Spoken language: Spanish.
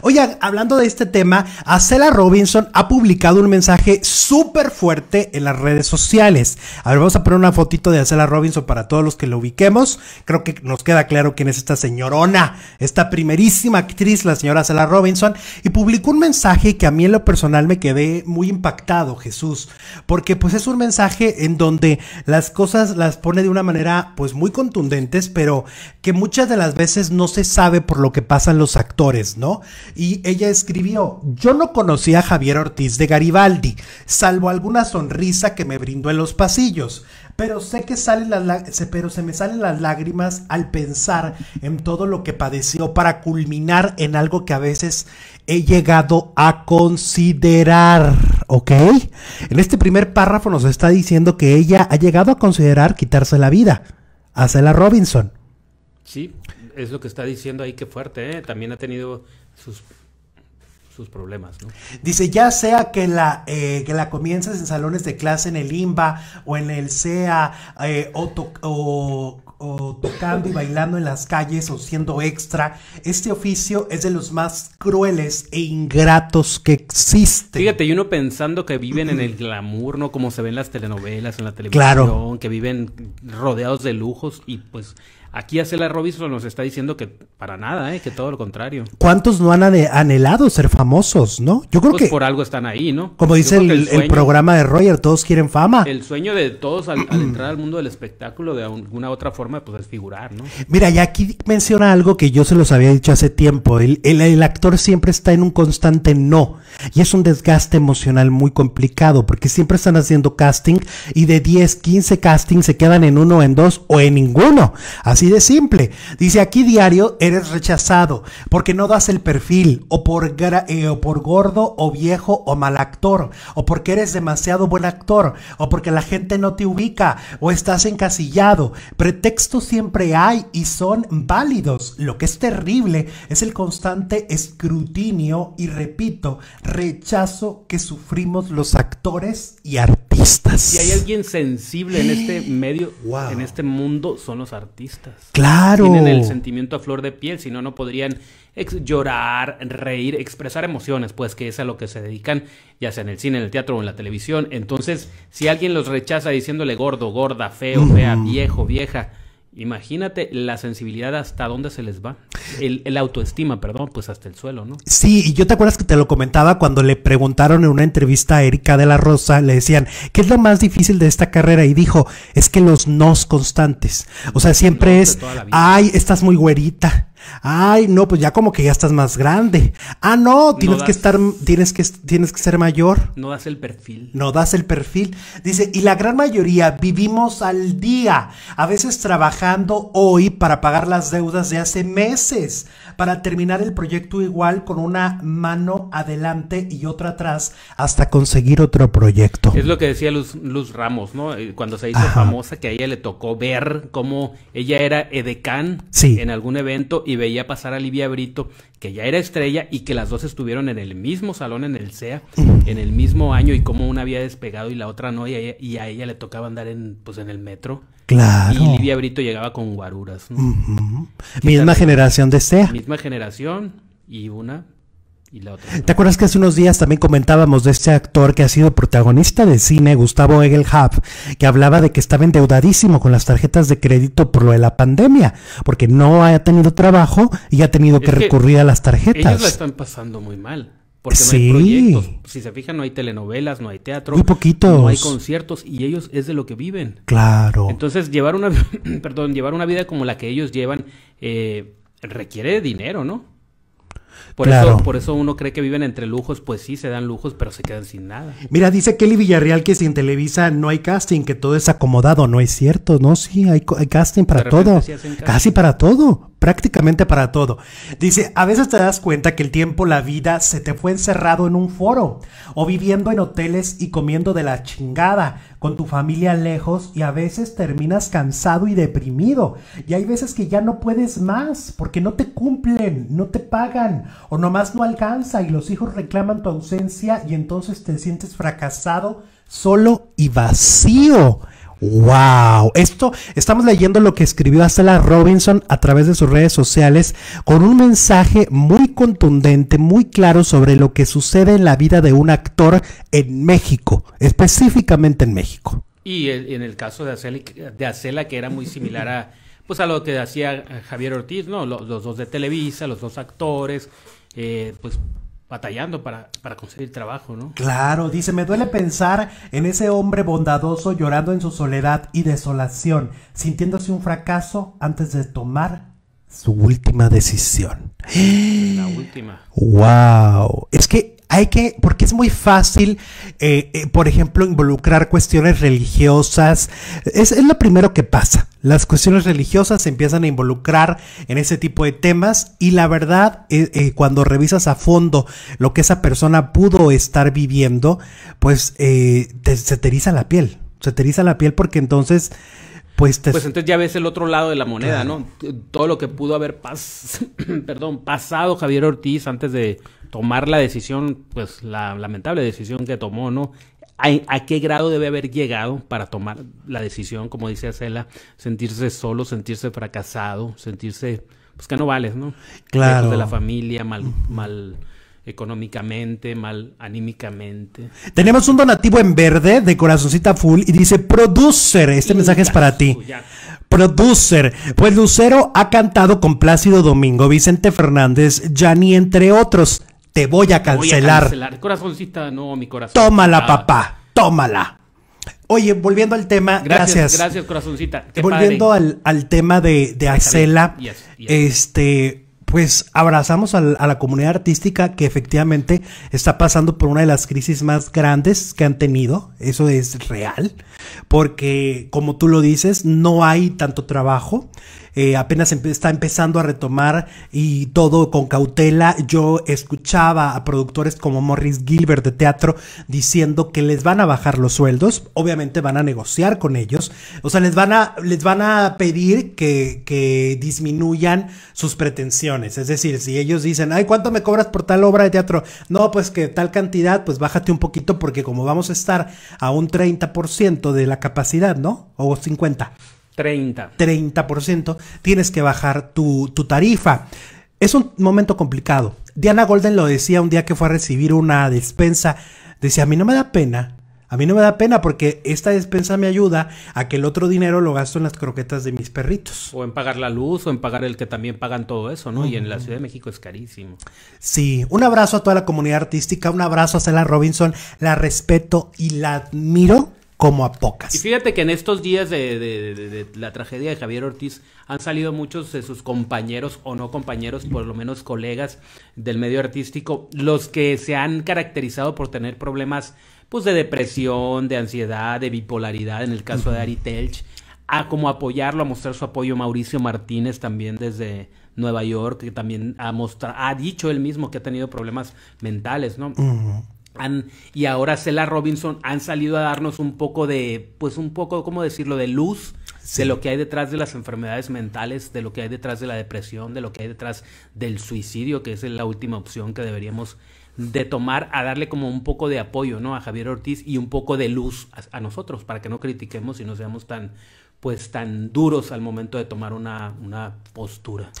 Oye, hablando de este tema, Acela Robinson ha publicado un mensaje súper fuerte en las redes sociales. A ver, vamos a poner una fotito de Acela Robinson para todos los que lo ubiquemos. Creo que nos queda claro quién es esta señorona, esta primerísima actriz, la señora Acela Robinson, y publicó un mensaje que a mí en lo personal me quedé muy impactado, Jesús, porque pues es un mensaje en donde las cosas las pone de una manera pues muy contundentes, pero que muchas de las veces no se sabe por lo que pasan los actores, ¿no? y ella escribió, yo no conocí a Javier Ortiz de Garibaldi, salvo alguna sonrisa que me brindó en los pasillos, pero sé que salen las, pero se me salen las lágrimas al pensar en todo lo que padeció para culminar en algo que a veces he llegado a considerar, ¿ok? En este primer párrafo nos está diciendo que ella ha llegado a considerar quitarse la vida, hace la Robinson. Sí es lo que está diciendo ahí que fuerte, ¿eh? también ha tenido sus sus problemas. ¿no? Dice, ya sea que la, eh, que la comiences en salones de clase en el IMBA o en el SEA eh, o, tocando y bailando en las calles o siendo extra, este oficio es de los más crueles e ingratos que existe Fíjate, y uno pensando que viven en el glamour, ¿no? Como se ven las telenovelas, en la televisión, que viven rodeados de lujos y pues Aquí Acela Robinson nos está diciendo que para nada, ¿eh? que todo lo contrario. ¿Cuántos no han anhelado ser famosos, no? Yo creo pues que. por algo están ahí, ¿no? Como dice el, programa de Roger, todos quieren fama. El sueño de todos al, entrar al mundo del espectáculo de alguna otra forma, pues es figurar, ¿no? Mira, ya aquí menciona algo que yo se los había dicho hace tiempo. El, el actor siempre está en un constante no. Y es un desgaste emocional muy complicado, porque siempre están haciendo casting y de 10, 15 castings se quedan en uno, en dos o en ninguno. Así de simple. Dice aquí diario, eres rechazado porque no das el perfil o por, eh, o por gordo o viejo o mal actor o porque eres demasiado buen actor o porque la gente no te ubica o estás encasillado. Pretextos siempre hay y son válidos. Lo que es terrible es el constante escrutinio y repito, rechazo que sufrimos los actores y artistas. Si hay alguien sensible en este medio, en este mundo, son los artistas. Claro. Tienen el sentimiento a flor de piel, si no, no podrían llorar, reír, expresar emociones, pues que es a lo que se dedican, ya sea en el cine, en el teatro o en la televisión. Entonces, si alguien los rechaza diciéndole gordo, gorda, feo, fea, viejo, vieja, Imagínate la sensibilidad hasta dónde se les va. El, autoestima, perdón, pues hasta el suelo, ¿no? Sí, y yo te acuerdas que te lo comentaba cuando le preguntaron en una entrevista a Erika de la Rosa, le decían, ¿qué es lo más difícil de esta carrera? Y dijo, es que los nos constantes. O sea, siempre es, ay, estás muy güerita Ay, no, pues ya como que ya estás más grande. Ah, no, tienes que estar, tienes que, tienes que ser mayor. No das el perfil. No das el perfil. Dice, y la gran mayoría vivimos al día, a veces trabajando hoy para pagar las deudas de hace meses, para terminar el proyecto igual con una mano adelante y otra atrás hasta conseguir otro proyecto. Es lo que decía Luz, Ramos, ¿no? Eh, cuando se hizo famosa, que a ella le tocó ver cómo ella era edecán en algún evento y y veía pasar a Livia Brito, que ya era estrella y que las dos estuvieron en el mismo salón en el CEA, en el mismo año y como una había despegado y la otra no, y a ella, le tocaba andar en, pues, en el metro. Claro. Y Livia Brito llegaba con guaruras. Misma generación de CEA. Misma generación y una ¿Te acuerdas que hace unos días también comentábamos de este actor que ha sido protagonista de cine, Gustavo Egelhab, que hablaba de que estaba endeudadísimo con las tarjetas de crédito por lo de la pandemia, porque no ha tenido trabajo y ha tenido que, recurrir a las tarjetas. Ellos la están pasando muy mal. Porque no hay proyectos. Si se fijan, no hay telenovelas, no hay teatro. No hay conciertos y ellos es de lo que viven. Claro. Entonces, llevar una, perdón, llevar una vida como la que ellos llevan eh, requiere dinero, ¿no? Por, eso, por eso uno cree que viven entre lujos, pues sí, se dan lujos, pero se quedan sin nada. Mira, dice Kelly Villarreal que sin Televisa no hay casting, que todo es acomodado. No es cierto, no, sí, hay, casting para todo. Casi para todo prácticamente para todo. Dice, a veces te das cuenta que el tiempo, la vida, se te fue encerrado en un foro, o viviendo en hoteles y comiendo de la chingada, con tu familia lejos, y a veces terminas cansado y deprimido, y hay veces que ya no puedes más, porque no te cumplen, no te pagan, o nomás no alcanza, y los hijos reclaman tu ausencia, y entonces te sientes fracasado, solo y vacío. ¡Wow! Esto estamos leyendo lo que escribió Acela Robinson a través de sus redes sociales con un mensaje muy contundente, muy claro sobre lo que sucede en la vida de un actor en México, específicamente en México. Y en el caso de Acela, que era muy similar a, pues a lo que hacía Javier Ortiz, ¿no? Los, dos de Televisa, los dos actores, eh, pues batallando para, conseguir trabajo, ¿no? Claro, dice, me duele pensar en ese hombre bondadoso llorando en su soledad y desolación, sintiéndose un fracaso antes de tomar su última decisión. La última. ¡Wow! Es que hay que, porque es muy fácil, eh, eh, por ejemplo, involucrar cuestiones religiosas. Es, lo primero que pasa. Las cuestiones religiosas se empiezan a involucrar en ese tipo de temas y la verdad, eh, cuando revisas a fondo lo que esa persona pudo estar viviendo, pues se te la piel. Se te la piel porque entonces pues, entonces ya ves el otro lado de la moneda, ¿no? Todo lo que pudo haber Perdón, pasado Javier Ortiz antes de tomar la decisión, pues la lamentable decisión que tomó, ¿no? ¿A, qué grado debe haber llegado para tomar la decisión, como dice Acela, sentirse solo, sentirse fracasado, sentirse, pues que no vales, ¿no? Claro. de la familia, mal, mal económicamente, mal anímicamente. Tenemos un donativo en verde de corazoncita full y dice producer. Este mensaje es para ti. Producer. Pues Lucero ha cantado con Plácido Domingo, Vicente Fernández, Yanni, entre otros. Te voy a cancelar. Corazoncita, no, mi corazón. Tómala, ah. papá. Tómala. Oye, volviendo al tema, gracias. Gracias, corazoncita. volviendo al, tema de, Acela, este, pues abrazamos a la, comunidad artística que efectivamente está pasando por una de las crisis más grandes que han tenido, eso es real, porque como tú lo dices, no hay tanto trabajo, eh, apenas está empezando a retomar y todo con cautela. Yo escuchaba a productores como Morris Gilbert de teatro diciendo que les van a bajar los sueldos, obviamente van a negociar con ellos, o sea, les van a, les van a pedir que disminuyan sus pretensiones es decir, si ellos dicen, ay, ¿cuánto me cobras por tal obra de teatro? No, pues que tal cantidad, pues bájate un poquito porque como vamos a estar a un 30% de la capacidad, ¿no? O 50. 30. 30%, tienes que bajar tu, tu tarifa. Es un momento complicado. Diana Golden lo decía un día que fue a recibir una despensa. Decía, a mí no me da pena a mí no me da pena porque esta despensa me ayuda a que el otro dinero lo gasto en las croquetas de mis perritos. O en pagar la luz, o en pagar el que también pagan todo eso, ¿no? Y en la Ciudad de México es carísimo. Sí, un abrazo a toda la comunidad artística, un abrazo a Cela Robinson, la respeto y la admiro como a pocas. Y fíjate que en estos días de, la tragedia de Javier Ortiz han salido muchos de sus compañeros o no compañeros, por lo menos colegas del medio artístico, los que se han caracterizado por tener problemas pues de depresión, de ansiedad, de bipolaridad, en el caso de Ari Telch, a como apoyarlo, a mostrar su apoyo Mauricio Martínez también desde Nueva York, que también ha mostrado, ha dicho él mismo que ha tenido problemas mentales, ¿no? y ahora Cela Robinson han salido a darnos un poco de, pues un poco, ¿cómo decirlo?, de luz de lo que hay detrás de las enfermedades mentales, de lo que hay detrás de la depresión, de lo que hay detrás del suicidio, que es la última opción que deberíamos de tomar a darle como un poco de apoyo, ¿no? A Javier Ortiz y un poco de luz a, a nosotros para que no critiquemos y no seamos tan, pues tan duros al momento de tomar una, una postura.